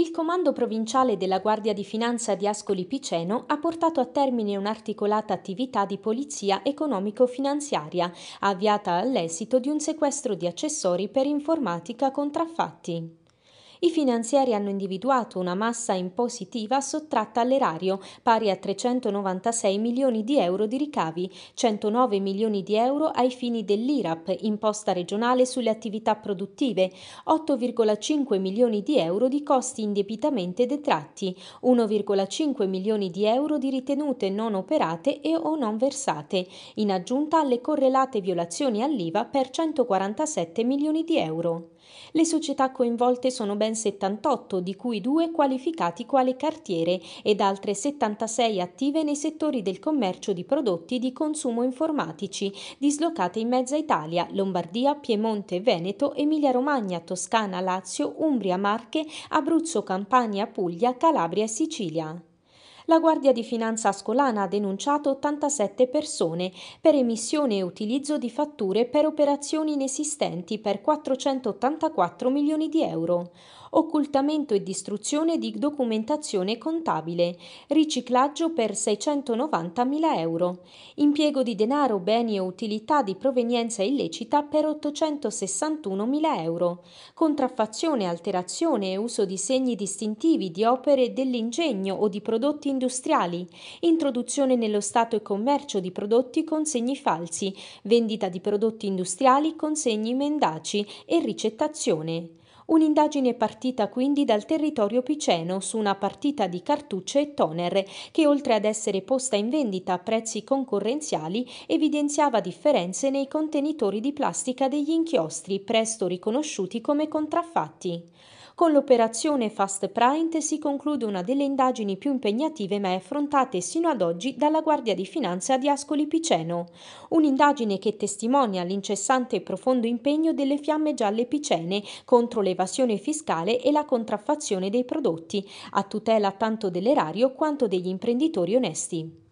Il Comando Provinciale della Guardia di Finanza di Ascoli Piceno ha portato a termine un'articolata attività di polizia economico-finanziaria, avviata all'esito di un sequestro di accessori per informatica contraffatti. I finanzieri hanno individuato una massa impositiva sottratta all'erario pari a 396 milioni di euro di ricavi, 109 milioni di euro ai fini dell'IRAP, imposta regionale sulle attività produttive, 8,5 milioni di euro di costi indebitamente detratti, 1,5 milioni di euro di ritenute non operate e o non versate, in aggiunta alle correlate violazioni all'IVA per 147 milioni di euro. Le società coinvolte sono ben ben 78, di cui due qualificati quale cartiere ed altre 76 attive nei settori del commercio di prodotti di consumo informatici, dislocate in mezza Italia, Lombardia, Piemonte, Veneto, Emilia-Romagna, Toscana, Lazio, Umbria, Marche, Abruzzo, Campania, Puglia, Calabria e Sicilia la Guardia di Finanza Ascolana ha denunciato 87 persone per emissione e utilizzo di fatture per operazioni inesistenti per 484 milioni di euro occultamento e distruzione di documentazione contabile, riciclaggio per 690.000 euro, impiego di denaro, beni e utilità di provenienza illecita per 861.000 euro, contraffazione, alterazione e uso di segni distintivi di opere dell'ingegno o di prodotti industriali, introduzione nello Stato e commercio di prodotti con segni falsi, vendita di prodotti industriali con segni mendaci e ricettazione. Un'indagine è partita quindi dal territorio piceno su una partita di cartucce e toner che oltre ad essere posta in vendita a prezzi concorrenziali evidenziava differenze nei contenitori di plastica degli inchiostri presto riconosciuti come contraffatti. Con l'operazione Fast Print si conclude una delle indagini più impegnative mai affrontate sino ad oggi dalla Guardia di Finanza di Ascoli Piceno. Un'indagine che testimonia l'incessante e profondo impegno delle fiamme gialle picene contro l'evasione fiscale e la contraffazione dei prodotti, a tutela tanto dell'erario quanto degli imprenditori onesti.